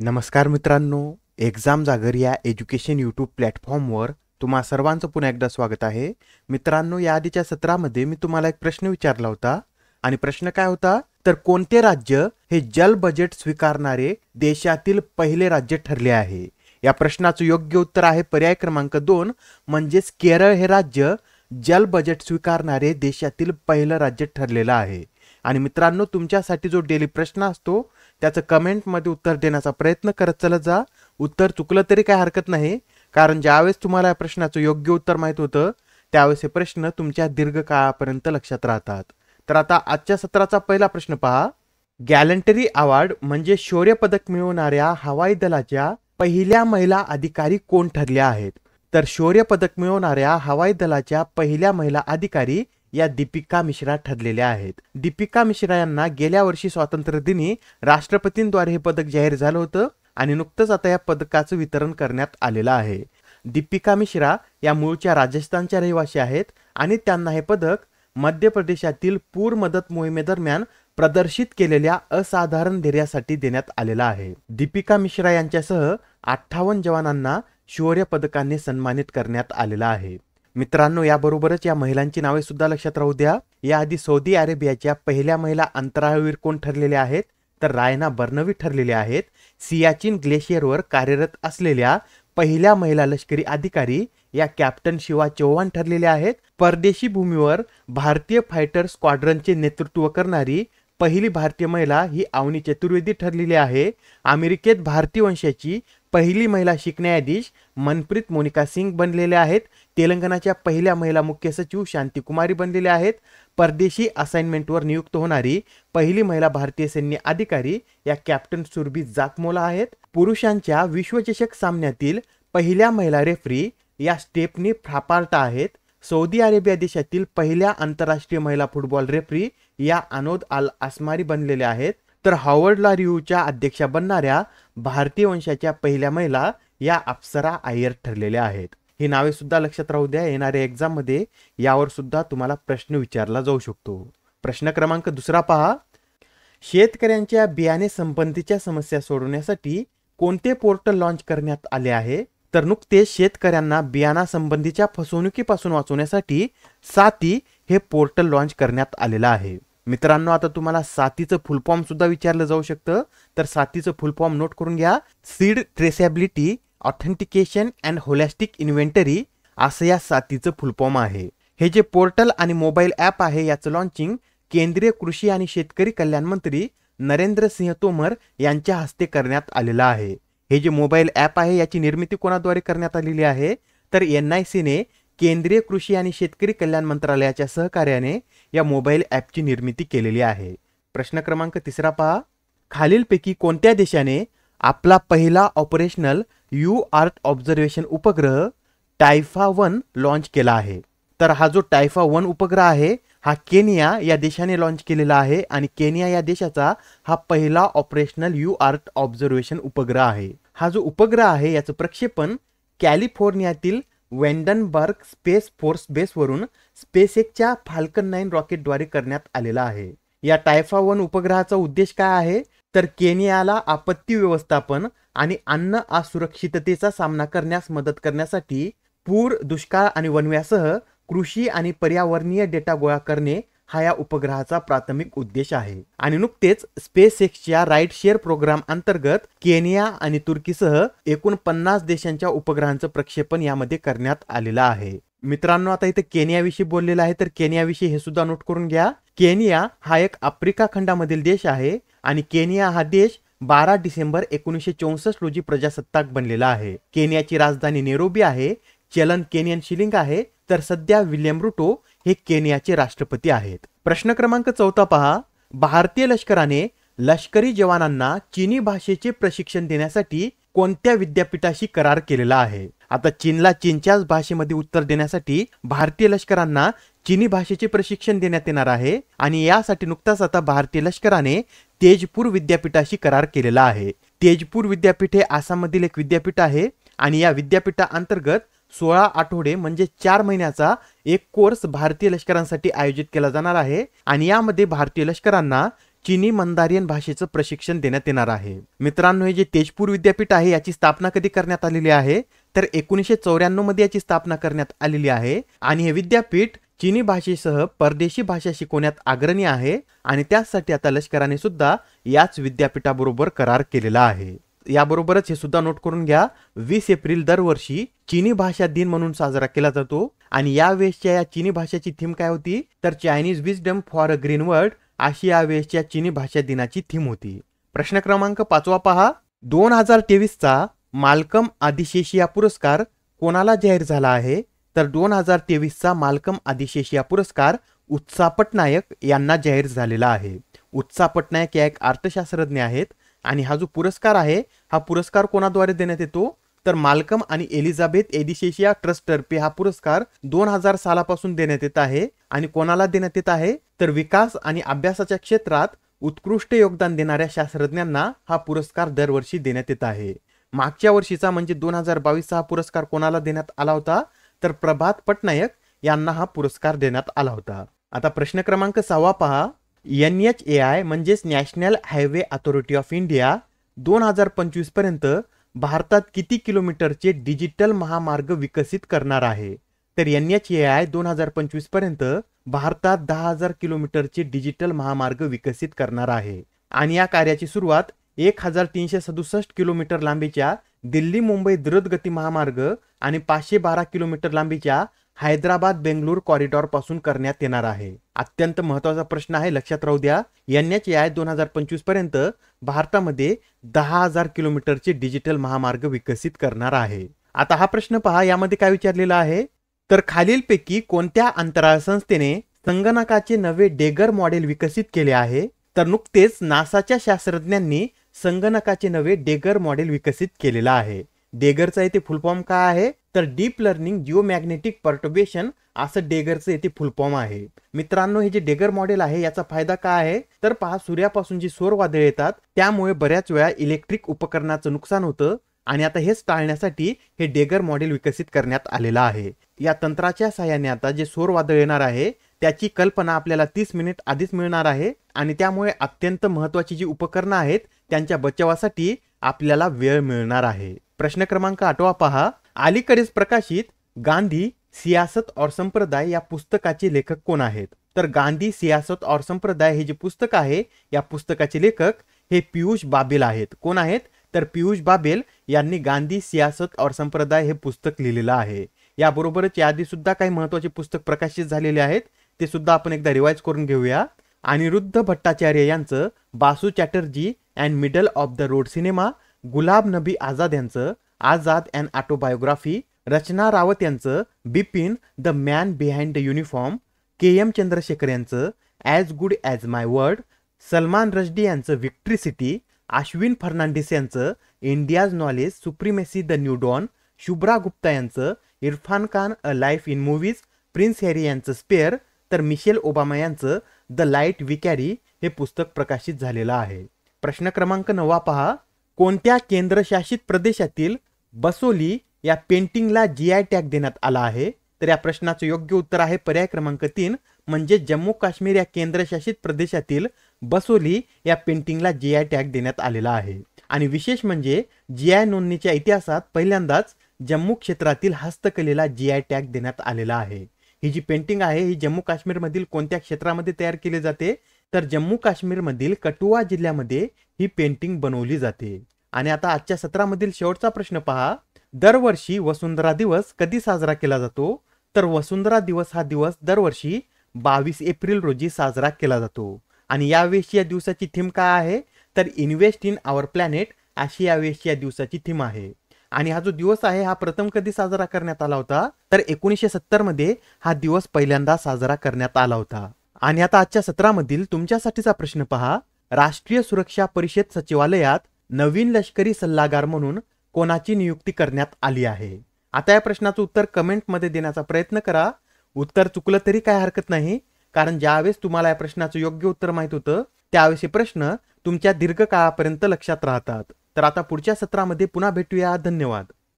नमस्कार मित्रांनो एक्झाम जागर या एज्युकेशन यूट्यूब प्लॅटफॉर्मवर तुम्हा सर्वांचं पुन्हा एकदा स्वागत आहे मित्रांनो या आधीच्या सत्रामध्ये मी तुम्हाला एक प्रश्न विचारला होता आणि प्रश्न काय होता तर कोणते राज्य हे जल बजेट स्वीकारणारे देशातील पहिले राज्य ठरले आहे या प्रश्नाचं योग्य उत्तर आहे पर्याय क्रमांक दोन म्हणजेच केरळ हे राज्य जल बजेट स्वीकारणारे देशातील पहिलं राज्य ठरलेलं आहे आणि मित्रांनो तुमच्यासाठी जो डेली प्रश्न असतो त्याचं कमेंटमध्ये उत्तर देण्याचा प्रयत्न करत चलत जा उत्तर चुकलं तरी काय हरकत नाही कारण ज्यावेळेस तुम्हाला या प्रश्नाचं योग्य उत्तर माहीत होतं त्यावेळेस हे प्रश्न तुमच्या दीर्घकाळापर्यंत लक्षात राहतात तर आता आजच्या सत्राचा पहिला प्रश्न पहा गॅलंटरी अवॉर्ड म्हणजे शौर्य पदक मिळवणाऱ्या हवाई दलाच्या पहिल्या महिला अधिकारी कोण ठरल्या आहेत तर शौर्य पदक मिळवणाऱ्या हवाई दलाच्या पहिल्या महिला अधिकारी या दीपिका मिश्रा ठरलेल्या आहेत दीपिका मिश्रा यांना गेल्या वर्षी स्वातंत्र्य दिनी राष्ट्रपतींद्वारे हे पदक जाहीर झालं होतं आणि नुकतंच आता या पदकाचं वितरण करण्यात आलेलं आहे दीपिका मिश्रा या मूळच्या राजस्थानच्या रहिवासी आहेत आणि त्यांना हे पदक मध्य प्रदेशातील पूर मदत मोहिमेदरम्यान प्रदर्शित केलेल्या असाधारण धैर्यासाठी देण्यात आलेला आहे दीपिका मिश्रा यांच्यासह अठ्ठावन्न जवानांना शौर्य पदकांनी सन्मानित करण्यात आलेला आहे मित्रांनो याबरोबरच या महिलांची नावे सुद्धा लक्षात राहू द्या याआधी सौदी अरेबियाच्या पहिल्या महिला अंतराळवीर कोण ठरलेल्या आहेत तर रायना बर्नवी ठरलेल्या आहेत सियाचिन ग्लेशियरवर कार्यरत असलेल्या पहिल्या महिला लष्करी अधिकारी या कॅप्टन शिवा चौहान ठरलेल्या आहेत परदेशी भूमीवर भारतीय फायटर स्क्वाड्रनचे नेतृत्व करणारी पहिली भारतीय महिला ही अवनी चतुर्वेदी ठरलेली आहे अमेरिकेत भारतीय वंशाची पहिली महिला शिकन्यायाधीश मनप्रीत मोनिका सिंग बनलेल्या आहेत तेलंगणाच्या पहिल्या महिला मुख्य सचिव शांती कुमारी बनलेल्या आहेत परदेशी असाइनमेंटवर नियुक्त होणारी पहिली महिला भारतीय सैन्य अधिकारी या कॅप्टन सुरबी जाकमोला आहेत पुरुषांच्या विश्वचषक सामन्यातील पहिल्या महिला रेफरी या स्टेपनी फ्रापार्टा आहेत सौदी अरेबिया देशातील पहिल्या आंतरराष्ट्रीय महिला फुटबॉल रेफरी या अनोद अल आसमारी बनलेल्या आहेत तर हॉवर्ड लारियूच्या अध्यक्षा बनणाऱ्या भारतीय वंशाच्या पहिल्या महिला या अप्सरा आयर ठरलेल्या आहेत ही नावे सुद्धा लक्षात राहू द्या येणाऱ्या मध्ये यावर सुद्धा तुम्हाला प्रश्न विचारला जाऊ शकतो प्रश्न क्रमांक दुसरा पहा शेतकऱ्यांच्या बियाणे संबंधीच्या समस्या सोडवण्यासाठी कोणते पोर्टल लॉन्च करण्यात आले आहे तर नुकतेच शेतकऱ्यांना बियाणासंबंधीच्या फसवणुकीपासून वाचवण्यासाठी साती हे पोर्टल लॉन्च करण्यात आलेलं आहे मित्रांनो आता तुम्हाला सातीचं फुलफॉर्म सुद्धा विचारलं जाऊ शकतं तर सातीचं फुलफॉर्म नोट करून घ्या seed traceability authentication and holistic inventory असं या साथीचं फुलफॉर्म आहे हे जे पोर्टल आणि मोबाईल ॲप आहे याचं लॉन्चिंग केंद्रीय कृषी आणि शेतकरी कल्याण मंत्री नरेंद्र सिंह तोमर यांच्या हस्ते करण्यात आलेलं आहे हे जे मोबाईल ॲप आहे याची निर्मिती कोणाद्वारे करण्यात आलेली आहे तर एन आय सीने केंद्रीय कृषी आणि शेतकरी कल्याण मंत्रालयाच्या सहकार्याने या मोबाईल ॲपची निर्मिती केलेली आहे प्रश्न क्रमांक तिसरा पहा खालीलपैकी कोणत्या देशाने आपला पहिला ऑपरेशनल यू आर्ट ऑब्झर्वेशन उपग्रह टायफा वन लॉन्च केला आहे तर हा जो टायफा वन उपग्रह आहे हा केनिया या देशाने लॉन्च केलेला आहे आणि केनिया या देशाचा हा पहिला ऑपरेशनल यू आर्ट ऑब्झर्वेशन उपग्रह आहे हा जो उपग्रह आहे याचं प्रक्षेपण कॅलिफोर्नियातील वेंडनबर्ग स्पेस फोर्स बेसवरून स्पेसेकच्या फाल्कन नाईन रॉकेटद्वारे करण्यात आलेला आहे या टायफा वन उपग्रहाचा उद्देश काय आहे तर केनियाला आपत्ती व्यवस्थापन आणि अन्न असुरक्षिततेचा सामना करण्यास मदत करण्यासाठी पूर दुष्काळ आणि वनव्यासह कृषी आणि पर्यावरणीय डेटा गोळा करणे हा या उपग्रहाचा प्राथमिक उद्देश आहे आणि नुकतेच स्पेस एक्सच्या राईट शेअर प्रोग्राम अंतर्गत केनिया आणि तुर्कीसह एकूण पन्नास देशांच्या उपग्रहांचं प्रक्षेपण यामध्ये करण्यात आलेलं आहे मित्रांनो आता इथे केनियाविषयी बोललेलं आहे तर केनियाविषयी हे सुद्धा नोट करून घ्या केनिया हा एक आफ्रिका खंडामधील देश आहे आणि केनिया हा देश बारा डिसेंबर एकोणीसशे चौसष्ट रोजी प्रजासत्ताक बनलेला आहे केनियाची राजधानी नेरोबी आहे चलन केनियन शिलिंग आहे तर सध्या विल्यम रुटो हे केनियाचे राष्ट्रपती आहेत प्रश्न क्रमांक चौथा पहा भारतीय लष्कराने लष्करी जवानांना चीनी भाषेचे प्रशिक्षण देण्यासाठी कोणत्या विद्यापीठाशी करार केलेला आहे आता चीनला चीनच्याच भाषेमध्ये उत्तर देण्यासाठी भारतीय लष्करांना चीनी भाषेचे प्रशिक्षण देण्यात येणार आहे आणि यासाठी नुकताच आता भारतीय लष्कराने तेजपूर विद्यापीठाशी करार केलेला आहे तेजपूर विद्यापीठ हे आसाममधील एक विद्यापीठ आहे आणि या विद्यापीठा अंतर्गत सोळा आठवडे म्हणजे चार महिन्याचा एक कोर्स भारतीय लष्करांसाठी आयोजित केला जाणार आहे आणि यामध्ये भारतीय लष्करांना चिनी मंदारियन भाषेचं प्रशिक्षण देण्यात येणार आहे मित्रांनो हे जे तेजपूर विद्यापीठ आहे याची स्थापना कधी करण्यात आलेली आहे तर एकोणीसशे चौऱ्याण्णव मध्ये याची स्थापना करण्यात आलेली आहे आणि हे विद्यापीठ चिनी भाषेसह परदेशी भाषा शिकवण्यात अग्रणी आहे आणि त्यासाठी आता लष्कराने सुद्धा याच विद्यापीठाबरोबर करार केलेला आहे याबरोबरच हे सुद्धा नोट करून घ्या वीस एप्रिल दरवर्षी चिनी भाषा दिन म्हणून साजरा केला जातो आणि या वेशच्या या चिनी भाषेची थीम काय होती तर Chinese wisdom for a green world अशी या वेशच्या चिनी भाषा दिनाची थीम होती प्रश्न क्रमांक पाचवा पहा दोन हजार तेवीसचा मालकम आदिशेषिया पुरस्कार कोणाला जाहीर झाला आहे तर दोन हजार तेवीसचा मालकम आदिशेषिया पुरस्कार उत्सा पटनायक यांना जाहीर झालेला आहे उत्सा पटनायक या एक अर्थशास्त्रज्ञ आहेत आणि हा जो पुरस्कार आहे हा पुरस्कार कोणाद्वारे देण्यात येतो तर मालकम आणि एलिझाबेथ एडिशेशिया ट्रस्टतर्फे हा पुरस्कार दोन हजार सालापासून देण्यात येत आहे आणि कोणाला देण्यात येत आहे तर विकास आणि अभ्यासाच्या क्षेत्रात उत्कृष्ट योगदान देणाऱ्या शास्त्रज्ञांना हा पुरस्कार दरवर्षी देण्यात येत आहे मागच्या वर्षीचा म्हणजे दोन हजार बावीसचा हा पुरस्कार कोणाला देण्यात आला होता तर प्रभात पटनायक यांना हा पुरस्कार देण्यात आला होता आता प्रश्न क्रमांक सहावा पहा एन एच ए आय म्हणजेच national highway authority of India दोन हजार पंचवीस पर्यंत भारतात किती किलोमीटरचे डिजिटल महामार्ग विकसित करणार आहे तर एन एच ए आय दोन हजार पंचवीस पर्यंत भारतात दहा हजार किलोमीटरचे डिजिटल महामार्ग विकसित करणार आहे आणि या कार्याची सुरुवात एक हजार तीनशे सदुसष्ट किलोमीटर लांबीच्या दिल्ली मुंबई द्रुतगती महामार्ग आणि पाचशे बारा किलोमीटर लांबीच्या हैदराबाद कॉरिडॉर पासून करण्यात येणार आहे अत्यंत महत्वाचा प्रश्न आहे लक्षात राहू द्या यांनाच या दोन हजार पंचवीस पर्यंत भारतामध्ये दहा हजार किलोमीटरचे डिजिटल महामार्ग विकसित करणार आहे आता हा प्रश्न पहा यामध्ये काय विचारलेला आहे तर खालीलपैकी कोणत्या अंतराळ संस्थेने संगणकाचे नवे डेगर मॉडेल विकसित केले आहे तर नुकतेच नासाच्या शास्त्रज्ञांनी संगणकाचे नवे डेगर मॉडेल विकसित केलेलं आहे डेगरचा येथे फुलफॉर्म काय आहे तर डीप लर्निंग जिओमॅग्नेटिक पर्टोबेशन असं डेगरचं येथे फुलफॉर्म आहे मित्रांनो हे जे डेगर मॉडेल आहे याचा फायदा काय आहे तर पहा सूर्यापासून जी सौर वादळ येतात त्यामुळे बऱ्याच वेळा इलेक्ट्रिक उपकरणाचं नुकसान होतं आणि आता हेच टाळण्यासाठी हे डेगर मॉडेल विकसित करण्यात आलेलं आहे या तंत्राच्या सहाय्याने आता जे सौर वादळ येणार आहे त्याची कल्पना आपल्याला तीस मिनिट आधीच मिळणार आहे आणि त्यामुळे अत्यंत महत्त्वाची जी उपकरणं आहेत त्यांच्या बचावासाठी आपल्याला वेळ मिळणार आहे प्रश्न क्रमांक आठवा पहा अलीकडेच प्रकाशित गांधी सियासत और संप्रदाय या पुस्तकाचे लेखक कोण आहेत तर गांधी सियासत और संप्रदाय हे जे पुस्तक आहे या पुस्तकाचे लेखक हे पियुष बाबेल आहेत कोण आहेत तर पियुष बाबेल यांनी गांधी सियासत और संप्रदाय हे पुस्तक लिहिलेलं आहे याबरोबरच याआधी सुद्धा काही महत्वाचे पुस्तक प्रकाशित झालेले आहेत ते सुद्धा आपण एकदा रिवाइज करून घेऊया अनिरुद्ध भट्टाचार्य यांचं Basu Chatterjee and middle of the road cinema गुलाब नबी आझाद यांचं आझाद अँड ऑटोबायोग्राफी रचना रावत यांचं Bipin the man behind the uniform K M Chandrasekhar यांचं as good as my word Salman Rushdie यांचं विक्ट्री सिटी आश्विन फर्नांडिस यांचं India's knowledge supremacy the new dawn Shubhra Gupta यांचं Irfan Khan a life in movies Prince Harry यांचं spare तर Michelle Obama यांचं the light विकॅरी हे पुस्तक प्रकाशित झालेलं आहे प्रश्न क्रमांक नवा पहा कोणत्या केंद्रशासित प्रदेशातील बसोली या पेंटिंगला जी आय टॅग देण्यात आला आहे तर या प्रश्नाचं योग्य उत्तर आहे पर्याय क्रमांक तीन म्हणजे जम्मू काश्मीर या केंद्रशासित प्रदेशातील बसोली या पेंटिंगला जी आय टॅग देण्यात आलेला आहे आणि विशेष म्हणजे जी आय नोंदणीच्या इतिहासात पहिल्यांदाच जम्मू क्षेत्रातील हस्तकलेला जी आय टॅग देण्यात आलेला आहे ही जी पेंटिंग आहे ही जम्मू काश्मीरमधील कोणत्या क्षेत्रामध्ये तयार केली जाते तर जम्मू काश्मीरमधील कटुआ जिल्ह्यामध्ये ही पेंटिंग बनवली जाते आणि आता आजच्या सत्रामधील शेवटचा प्रश्न पहा दरवर्षी वसुंधरा दिवस कधी साजरा केला जातो तर वसुंधरा दिवस हा दिवस दरवर्षी बावीस एप्रिल रोजी साजरा केला जातो आणि यावेळेस या दिवसाची थीम काय आहे तर इन्व्हेस्ट इन आवर प्लॅनेट अशी यावेळेस या दिवसाची थीम आहे आणि हा जो दिवस आहे हा प्रथम कधी साजरा करण्यात आला होता तर एकोणीसशे मध्ये हा दिवस पहिल्यांदा साजरा करण्यात आला होता आणि आता आजच्या सत्रामधील तुमच्यासाठीचा प्रश्न पहा राष्ट्रीय सुरक्षा परिषद सचिवालयात नवीन लष्करी सल्लागार म्हणून कोणाची नियुक्ती करण्यात आली आहे आता या प्रश्नाचं उत्तर कमेंटमध्ये देण्याचा प्रयत्न करा उत्तर चुकलं तरी काय हरकत नाही कारण ज्यावेळेस तुम्हाला या प्रश्नाचं योग्य उत्तर माहीत होतं त्यावेळेस हे प्रश्न तुमच्या दीर्घकाळापर्यंत लक्षात राहतात तर आता पुढच्या सत्रामध्ये पुन्हा भेटूया धन्यवाद